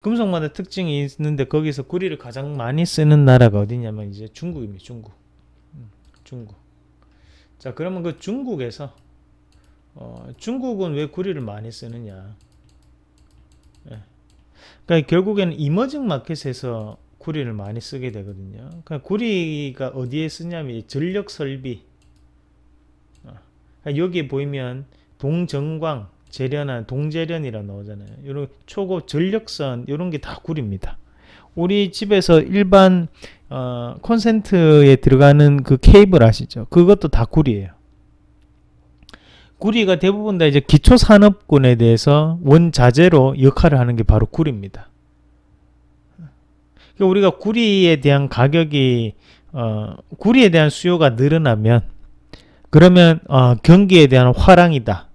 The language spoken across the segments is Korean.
금속마다 특징이 있는데 거기서 구리를 가장 많이 쓰는 나라가 어디냐면 이제 중국입니다. 중국. 음, 중국. 자, 그러면 그 중국에서 어, 중국은 왜 구리를 많이 쓰느냐? 예. 그러니까 결국에는 이머징 마켓에서 구리를 많이 쓰게 되거든요. 그러니까 구리가 어디에 쓰냐면 전력 설비. 어. 그러니까 여기 보이면 동정광 재련한 동재련이라 나오잖아요. 이런 초고 전력선 이런 게 다 구립니다. 우리 집에서 일반 어, 콘센트에 들어가는 그 케이블 아시죠? 그것도 다 구리예요. 구리가 대부분 다 이제 기초 산업군에 대해서 원자재로 역할을 하는 게 바로 구리입니다. 그러니까 우리가 구리에 대한 가격이 어, 구리에 대한 수요가 늘어나면 그러면 어, 경기에 대한 화랑이다.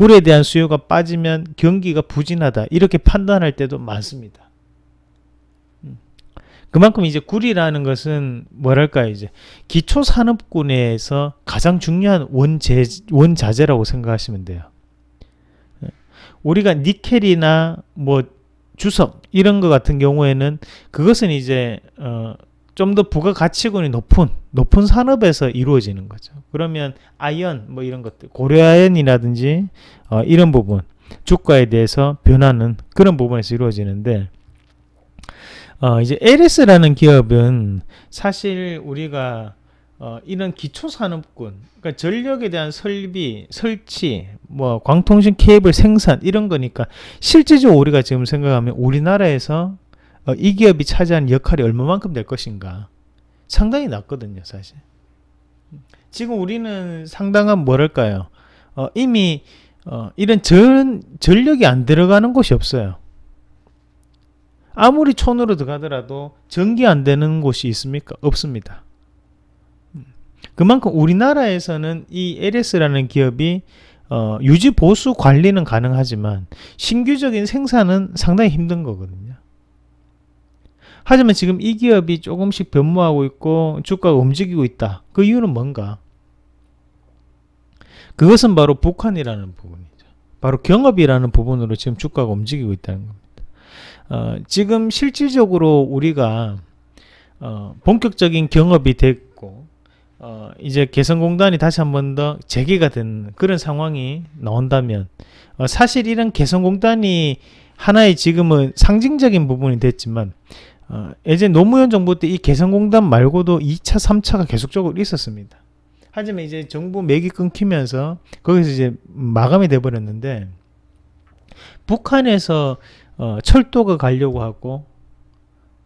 꿀에 대한 수요가 빠지면 경기가 부진하다 이렇게 판단할 때도 많습니다. 음. 그만큼 이제 굴이라는 것은 뭐랄까 이제 기초 산업군에서 가장 중요한 원재 원자재라고 생각하시면 돼요. 예. 우리가 니켈이나 뭐 주석 이런 것 같은 경우에는 그것은 이제 어, 좀 더 부가 가치군이 높은 높은 산업에서 이루어지는 거죠. 그러면 아연 뭐 이런 것들 고려아연이라든지 어, 이런 부분 주가에 대해서 변하는 그런 부분에서 이루어지는데 어, 이제 LS라는 기업은 사실 우리가 어, 이런 기초산업군, 그러니까 전력에 대한 설비, 설치, 뭐 광통신 케이블 생산 이런 거니까 실제적으로 우리가 지금 생각하면 우리나라에서 어, 이 기업이 차지하 역할이 얼마만큼 될 것인가 상당히 낮거든요, 사실. 지금 우리는 상당한 뭐랄까요? 어, 이미 어, 이런 전, 전력이 안 들어가는 곳이 없어요. 아무리 촌으로 들어가더라도 전기 안 되는 곳이 있습니까? 없습니다. 그만큼 우리나라에서는 이 LS라는 기업이 어, 유지 보수 관리는 가능하지만 신규적인 생산은 상당히 힘든 거거든요. 하지만 지금 이 기업이 조금씩 변모하고 있고 주가가 움직이고 있다. 그 이유는 뭔가? 그것은 바로 북한이라는 부분이죠. 바로 경업이라는 부분으로 지금 주가가 움직이고 있다는 겁니다. 어, 지금 실질적으로 우리가 어, 본격적인 경업이 됐고 어, 이제 개성공단이 다시 한 번 더 재개가 된 그런 상황이 나온다면 어, 사실 이런 개성공단이 하나의 지금은 상징적인 부분이 됐지만 어, 예전 노무현 정부 때 이 개성공단 말고도 2차, 3차가 계속적으로 있었습니다. 하지만 이제 정부 맥이 끊기면서 거기서 이제 마감이 돼버렸는데 북한에서 어, 철도가 가려고 하고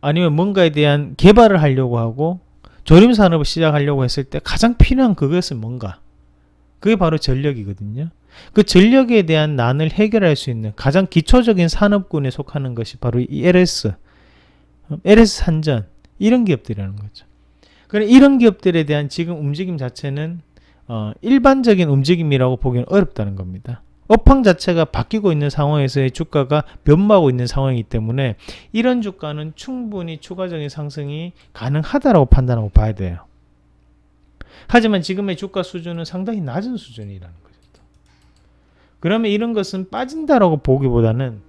아니면 뭔가에 대한 개발을 하려고 하고 조림산업을 시작하려고 했을 때 가장 필요한 그것은 뭔가 그게 바로 전력이거든요. 그 전력에 대한 난을 해결할 수 있는 가장 기초적인 산업군에 속하는 것이 바로 이 LS LS 산전 이런 기업들이라는 거죠. 그럼 그러니까 이런 기업들에 대한 지금 움직임 자체는 어, 일반적인 움직임이라고 보기는 어렵다는 겁니다. 업황 자체가 바뀌고 있는 상황에서의 주가가 변모하고 있는 상황이기 때문에 이런 주가는 충분히 추가적인 상승이 가능하다라고 판단하고 봐야 돼요. 하지만 지금의 주가 수준은 상당히 낮은 수준이라는 거죠. 그러면 이런 것은 빠진다라고 보기보다는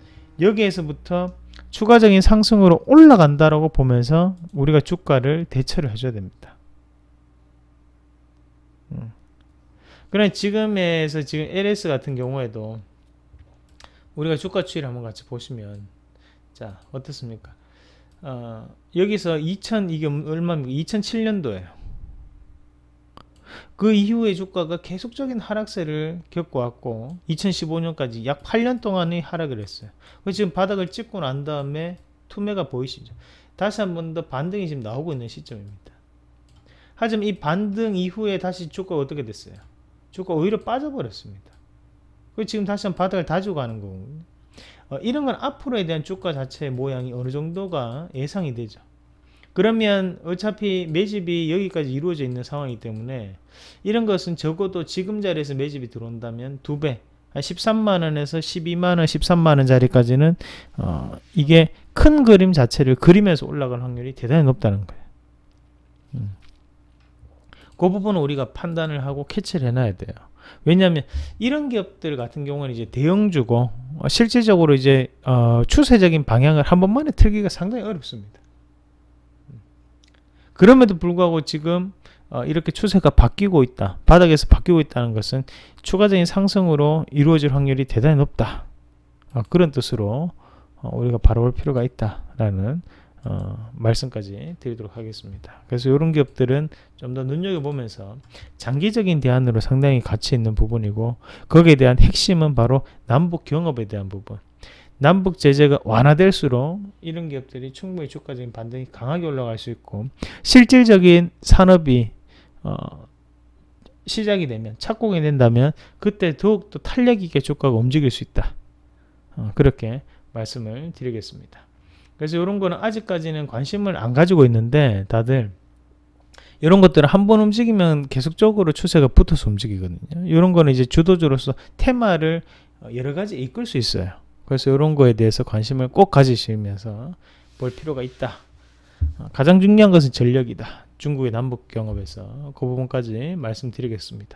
여기에서부터 추가적인 상승으로 올라간다라고 보면서 우리가 주가를 대처를 해줘야 됩니다. 음. 그럼 지금에서 지금 LS 같은 경우에도 우리가 주가 추이를 한번 같이 보시면 자 어떻습니까? 어, 여기서 2000 이게 얼마입니까? 2007년도예요. 그 이후에 주가가 계속적인 하락세를 겪어왔고 2015년까지 약 8년 동안의 하락을 했어요. 그 지금 바닥을 찍고 난 다음에 투매가 보이시죠? 다시 한 번 더 반등이 지금 나오고 있는 시점입니다. 하지만 이 반등 이후에 다시 주가가 어떻게 됐어요? 주가 오히려 빠져버렸습니다. 그 지금 다시 한번 바닥을 다지고 가는 거거요 어, 이런 건 앞으로에 대한 주가 자체의 모양이 어느 정도가 예상이 되죠. 그러면 어차피 매집이 여기까지 이루어져 있는 상황이기 때문에 이런 것은 적어도 지금 자리에서 매집이 들어온다면 두배 13만원에서 12만원, 13만원 자리까지는 어, 이게 큰 그림 자체를 그림에서 올라갈 확률이 대단히 높다는 거예요. 음. 그 부분은 우리가 판단을 하고 캐치를 해놔야 돼요. 왜냐하면 이런 기업들 같은 경우는 이제 대형주고 어, 실질적으로 이제 어, 추세적인 방향을 한 번만에 틀기가 상당히 어렵습니다. 그럼에도 불구하고 지금 어, 이렇게 추세가 바뀌고 있다. 바닥에서 바뀌고 있다는 것은 추가적인 상승으로 이루어질 확률이 대단히 높다. 어, 그런 뜻으로 어, 우리가 바라볼 필요가 있다라는 어, 말씀까지 드리도록 하겠습니다. 그래서 이런 기업들은 좀 더 눈여겨보면서 장기적인 대안으로 상당히 가치 있는 부분이고 거기에 대한 핵심은 바로 남북 경업에 대한 부분. 남북 제재가 완화될수록 이런 기업들이 충분히 주가적인 반등이 강하게 올라갈 수 있고 실질적인 산업이 어, 시작이 되면 착공이 된다면 그때 더욱 더 탄력 있게 주가가 움직일 수 있다. 어, 그렇게 말씀을 드리겠습니다. 그래서 이런 거는 아직까지는 관심을 안 가지고 있는데 다들 이런 것들을 한번 움직이면 계속적으로 추세가 붙어서 움직이거든요. 이런 거는 이제 주도주로서 테마를 어, 여러 가지 이끌 수 있어요. 그래서 이런 거에 대해서 관심을 꼭 가지시면서 볼 필요가 있다. 어, 가장 중요한 것은 전력이다. 중국의 남북 경협에서 그 부분까지 말씀드리겠습니다.